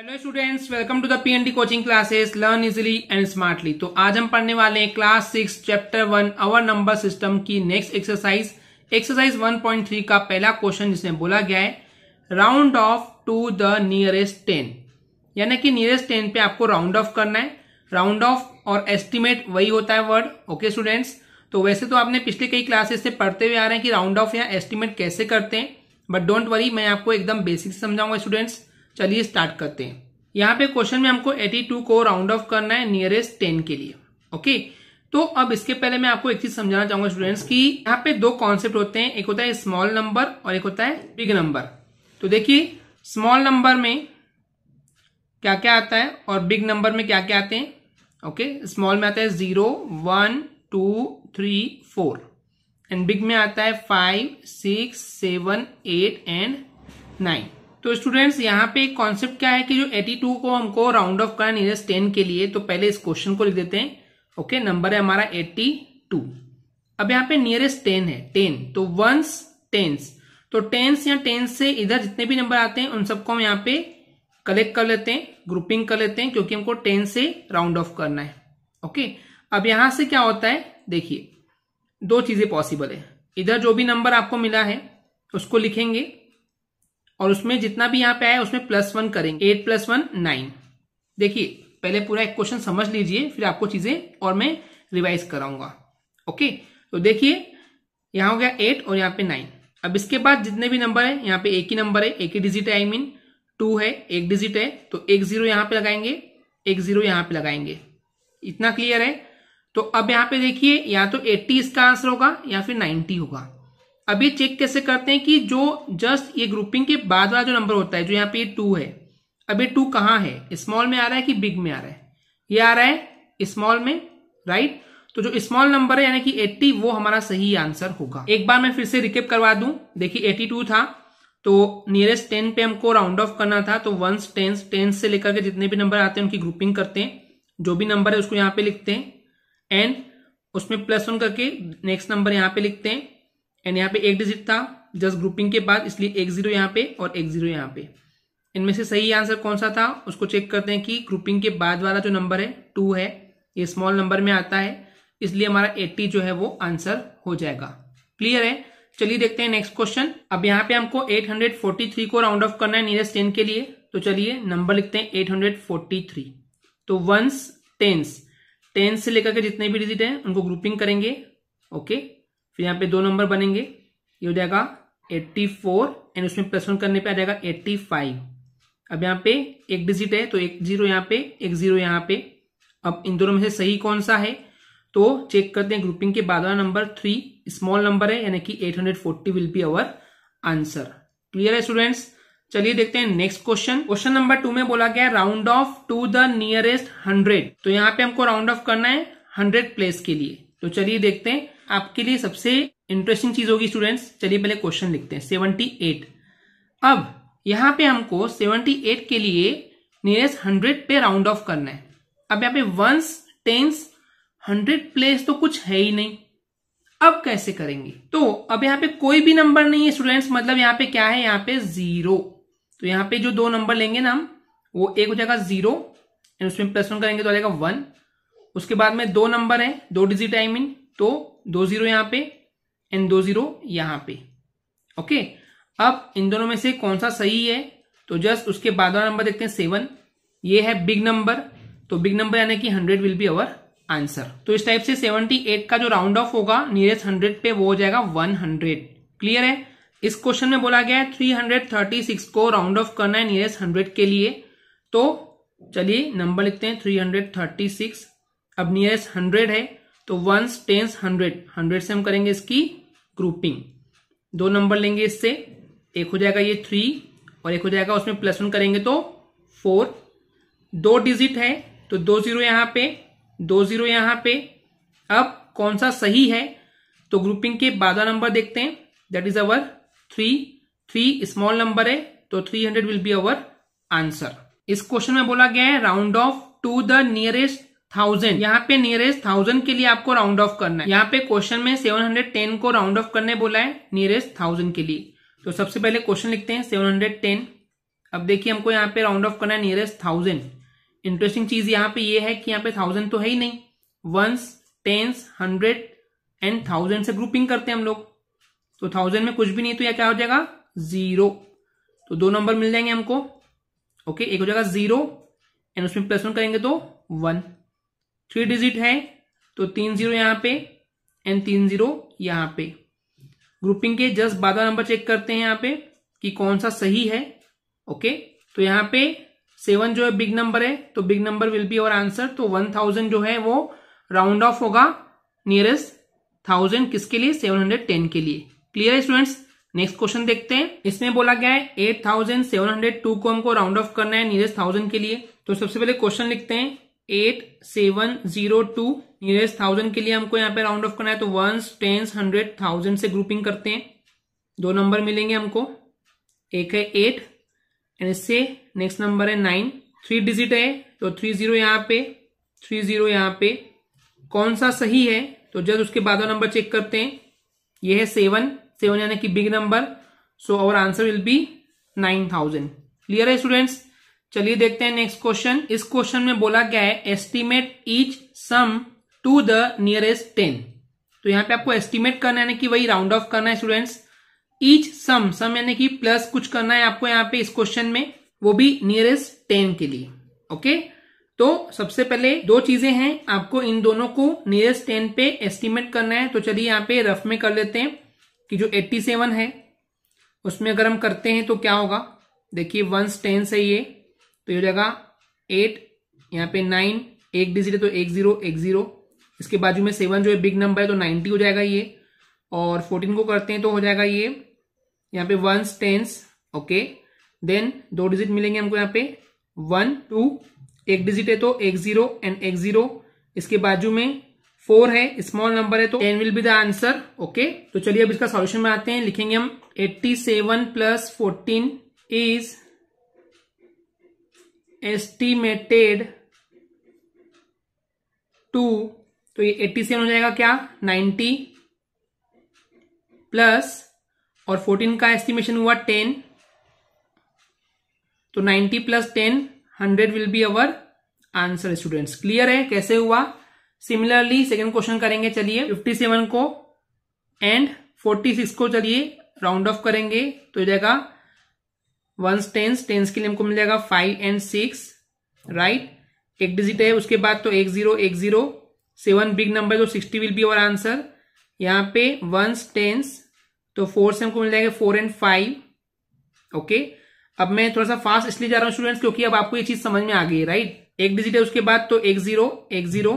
Hello students welcome to the PND coaching classes learn easily and smartly तो आज हम पढ़ने वाले हैं class six chapter one our number system की नेक्स्ट एक्सरसाइज एक्सरसाइज 1.3 का पहला क्वेश्चन जिसमें बोला गया है round off to the nearest ten यानी कि नियरेस्ट टेन पे आपको राउंड ऑफ करना है राउंड ऑफ और एस्टिमेट वही होता है वर्ड ओके स्टूडेंट्स तो वैसे तो आपने पिछले कई क्लासेस से पढ़ते हुए आ रहे हैं कि राउंड ऑफ या एस्टिमेट कैसे करते हैं बट डोंट वरी मैं आपको एकदम बेसिक समझाऊंगा स्टूडेंट्स चलिए स्टार्ट करते हैं यहाँ पे क्वेश्चन में हमको 82 को राउंड ऑफ करना है नियरेस्ट 10 के लिए ओके तो अब इसके पहले मैं आपको एक चीज समझाना चाहूंगा स्टूडेंट्स की यहाँ पे दो कॉन्सेप्ट होते हैं एक होता है स्मॉल नंबर और एक होता है बिग नंबर तो देखिए स्मॉल नंबर में क्या क्या आता है और बिग नंबर में क्या क्या आते हैं ओके okay, स्मॉल में आता है zero one two three four and big में आता है five six seven eight and nine तो स्टूडेंट्स यहाँ पे कॉन्सेप्ट क्या है कि जो 82 को हमको राउंड ऑफ करना नियरेस्ट टेन के लिए तो पहले इस क्वेश्चन को लिख देते हैं ओके okay, नंबर है हमारा 82 अब यहाँ पे नियरेस्ट टेन है टेन तो वंस टेंस तो टेंस या टेंस से इधर जितने भी नंबर आते हैं उन सबको हम यहाँ पे कलेक्ट कर लेते हैं ग्रुपिंग कर लेते हैं क्योंकि हमको टेन से राउंड ऑफ करना है ओके okay? अब यहां से क्या होता है देखिए दो चीजें पॉसिबल है इधर जो भी नंबर आपको मिला है उसको लिखेंगे और उसमें जितना भी यहाँ पे आया उसमें प्लस वन करेंगे एट प्लस वन नाइन देखिए पहले पूरा एक क्वेश्चन समझ लीजिए फिर आपको चीजें और मैं रिवाइज कराऊंगा ओके तो देखिए यहां हो गया एट और यहाँ पे नाइन अब इसके बाद जितने भी नंबर है यहाँ पे एक ही नंबर है एक ही डिजिट है आई मीन टू है एक डिजिट है तो एक जीरो यहां पर लगाएंगे एक जीरो यहां पर लगाएंगे इतना क्लियर है तो अब यहाँ पे देखिए या तो एट्टी इसका आंसर होगा या फिर 90 होगा अभी चेक कैसे करते हैं कि जो जस्ट ये ग्रुपिंग के बाद वाला जो नंबर होता है जो यहाँ पे टू है अभी टू कहाँ है स्मॉल में आ रहा है कि बिग में आ रहा है ये आ रहा है स्मॉल में राइट तो जो स्मॉल नंबर है यानी कि एट्टी वो हमारा सही आंसर होगा एक बार मैं फिर से रिकेप करवा दू देखिए एट्टी था तो नियरेस्ट टेन पे हमको राउंड ऑफ करना था तो वंस टेंस टेंस से लेकर के जितने भी नंबर आते हैं उनकी ग्रुपिंग करते हैं जो भी नंबर है उसको यहाँ पे लिखते हैं एंड उसमें प्लस वन करके नेक्स्ट नंबर यहाँ पे लिखते हैं एंड यहाँ पे एक डिजिट था जस्ट ग्रुपिंग के बाद इसलिए एक जीरो यहाँ पे और एक जीरो यहाँ पे इनमें से सही आंसर कौन सा था उसको चेक करते हैं कि ग्रुपिंग के बाद वाला जो नंबर है टू है ये स्मॉल नंबर में आता है इसलिए हमारा एट्टी जो है वो आंसर हो जाएगा क्लियर है चलिए देखते हैं नेक्स्ट क्वेश्चन अब यहाँ पे हमको 843 को राउंड ऑफ करना है नियरेस्ट टेन के लिए तो चलिए नंबर लिखते हैं 843 तो वंस टेंस टेंस से लेकर के जितने भी डिजिट हैं उनको ग्रुपिंग करेंगे ओके फिर यहाँ पे दो नंबर बनेंगे ये हो जाएगा एट्टी फोर एंड उसमें प्लस वन करने पे आ जाएगा एट्टी फाइव अब यहाँ पे एक डिजिट है तो एक जीरो यहाँ पे एक जीरो यहाँ पे अब इन दोनों में से सही कौन सा है तो चेक करते हैं ग्रुपिंग के बाद वाला नंबर थ्री स्मॉल नंबर है यानी कि 840 will be our answer clear है स्टूडेंट्स चलिए देखते हैं next question question number two में बोला गया round off to the nearest hundred तो यहाँ पे हमको राउंड ऑफ करना है हंड्रेड प्लेस के लिए तो चलिए देखते हैं आपके लिए सबसे इंटरेस्टिंग चीज होगी स्टूडेंट्स चलिए पहले क्वेश्चन लिखते हैं सेवनटी एट अब यहां पे हमको सेवनटी एट के लिए नियरेस्ट हंड्रेड पे राउंड ऑफ करना है अब यहां पे वंस टेंस हंड्रेड प्लेस तो कुछ है ही नहीं अब कैसे करेंगे तो अब यहां पे कोई भी नंबर नहीं है स्टूडेंट्स मतलब यहां पे क्या है यहां पे जीरो तो यहां पे जो दो नंबर लेंगे ना हम वो एक हो जाएगा जीरो उसमें प्लस वन करेंगे तो आ जाएगा वन उसके बाद में दो नंबर है दो डिजिट आई मीन तो दो जीरो यहां पे एंड दो जीरो यहां पे ओके अब इन दोनों में से कौन सा सही है तो जस्ट उसके बाद वाला नंबर देखते हैं सेवन ये है बिग नंबर तो बिग नंबर यानी कि hundred will be our answer तो इस टाइप से सेवनटी एट का जो राउंड ऑफ होगा नियरेस्ट हंड्रेड पे वो हो जाएगा वन हंड्रेड क्लियर है इस क्वेश्चन में बोला गया है थ्री हंड्रेड थर्टी सिक्स को राउंड ऑफ करना है नियरेस्ट हंड्रेड के लिए तो चलिए नंबर लिखते हैं थ्री हंड्रेड थर्टी सिक्स अब नियरेस्ट हंड्रेड है तो वंस टेंस हंड्रेड हंड्रेड से हम करेंगे इसकी ग्रुपिंग दो नंबर लेंगे इससे एक हो जाएगा ये थ्री और एक हो जाएगा उसमें प्लस वन करेंगे तो फोर दो डिजिट है तो दो जीरो यहां पे दो जीरो यहां पे अब कौन सा सही है तो ग्रुपिंग के बारह नंबर देखते हैं that is our three three small number है तो three hundred will be our answer इस क्वेश्चन में बोला गया है round off to the nearest thousand यहाँ पे नियरेस्ट थाउजेंड के लिए आपको राउंड ऑफ करना है यहाँ पे क्वेश्चन में सेवन हंड्रेड टेन को राउंड ऑफ करने बोला है नियरेस्ट थाउजेंड के लिए तो सबसे पहले क्वेश्चन लिखते हैं सेवन हंड्रेड टेन अब देखिए हमको यहाँ पे राउंड ऑफ करना है नियरेस्ट थाउजेंड इंटरेस्टिंग चीज यहाँ पे ये यह है कि यहाँ पे थाउजेंड तो है ही नहीं ones tens hundred and thousand से ग्रुपिंग करते हैं हम लोग तो थाउजेंड में कुछ भी नहीं तो यह क्या हो जाएगा जीरो तो दो नंबर मिल जाएंगे हमको ओके एक हो जाएगा जीरो एंड उसमें प्लस वन करेंगे तो वन थ्री डिजिट है तो तीन जीरो यहाँ पे एंड तीन जीरो यहां पे ग्रुपिंग के जस्ट बारह नंबर चेक करते हैं यहाँ पे कि कौन सा सही है ओके तो यहाँ पे सेवन जो है बिग नंबर है तो big number will be our answer तो वन थाउजेंड जो है वो राउंड ऑफ होगा नियरेस्ट थाउजेंड किसके लिए सेवन हंड्रेड टेन के लिए क्लियर है स्टूडेंट्स नेक्स्ट क्वेश्चन देखते हैं इसमें बोला गया है eight thousand seven hundred two को हमको राउंड ऑफ करना है नियरेस्ट थाउजेंड के लिए तो सबसे पहले क्वेश्चन लिखते हैं eight seven zero two nearest thousand के लिए हमको यहाँ पे राउंड ऑफ करना है तो वन टेन हंड्रेड थाउजेंड से ग्रुपिंग करते हैं दो नंबर मिलेंगे हमको एक है एट एंड इससे नेक्स्ट नंबर है नाइन थ्री डिजिट है तो थ्री जीरो यहाँ पे थ्री जीरो यहाँ पे कौन सा सही है तो जस्ट उसके बाद नंबर चेक करते हैं ये है सेवन सेवन यानी कि big number so our answer will be nine thousand clear है स्टूडेंट्स चलिए देखते हैं नेक्स्ट क्वेश्चन इस क्वेश्चन में बोला क्या है estimate each sum to the nearest ten तो यहाँ पे आपको एस्टिमेट करना है कि वही राउंड ऑफ करना है स्टूडेंट्स ईच सम सम यानी कि प्लस कुछ करना है आपको यहाँ पे इस क्वेश्चन में वो भी नियरेस्ट टेन के लिए ओके तो सबसे पहले दो चीजें हैं आपको इन दोनों को नियरेस्ट टेन पे एस्टिमेट करना है तो चलिए यहाँ पे रफ में कर लेते हैं कि जो एट्टी सेवन है उसमें अगर हम करते हैं तो क्या होगा देखिए वंस टेन से ये तो ये हो जाएगा एट यहाँ पे नाइन एक डिजिट है तो एक जीरो एक जीरो इसके बाजू में सेवन जो है बिग नंबर है तो नाइन्टी हो जाएगा ये और फोर्टीन को करते हैं तो हो जाएगा ये यहाँ पे वंस टेंस ओके देन दो डिजिट मिलेंगे हमको यहाँ पे वन टू एक डिजिट है तो एक जीरो एंड एक जीरो इसके बाजू में फोर है स्मॉल नंबर है तो ten will be the answer okay तो चलिए अब इसका सॉल्यूशन में आते हैं लिखेंगे हम eighty seven plus fourteen is estimated to तो ये एट्टी सेवन हो जाएगा क्या नाइन्टी प्लस और फोर्टीन का एस्टिमेशन हुआ टेन तो ninety plus ten hundred will be our answer students clear है कैसे हुआ सिमिलरली सेकेंड क्वेश्चन करेंगे चलिए फिफ्टी सेवन को एंड फोर्टी सिक्स को चलिए राउंड ऑफ करेंगे तो जाएगा वंस टेंस टेंस के लिए हमको मिल जाएगा फाइव एंड सिक्स राइट एक डिजिट है उसके बाद तो एक जीरो एक जीरो सेवन बिग नंबर तो sixty will be our answer यहाँ पे वंस टेंस तो फोर से हमको मिल जाएगा फोर एंड फाइव ओके अब मैं थोड़ा सा फास्ट इसलिए जा रहा हूँ स्टूडेंट्स क्योंकि अब आपको ये चीज समझ में आ गई राइट एक डिजिट है उसके बाद तो एक जीरो एक जीरो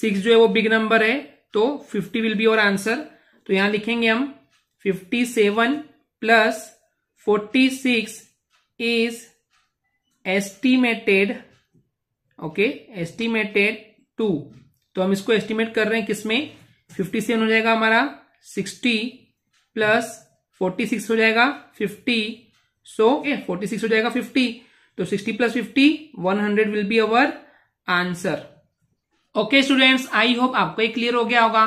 सिक्स जो है वो बिग नंबर है तो fifty will be our answer तो यहां लिखेंगे हम fifty seven plus forty six is estimated okay estimated to तो हम इसको एस्टिमेट कर रहे हैं किसमें फिफ्टी सेवन हो जाएगा हमारा सिक्सटी प्लस फोर्टी सिक्स हो जाएगा fifty so a forty six हो जाएगा फिफ्टी तो sixty plus fifty one hundred will be our answer okay students I hope आपको ये क्लियर हो गया होगा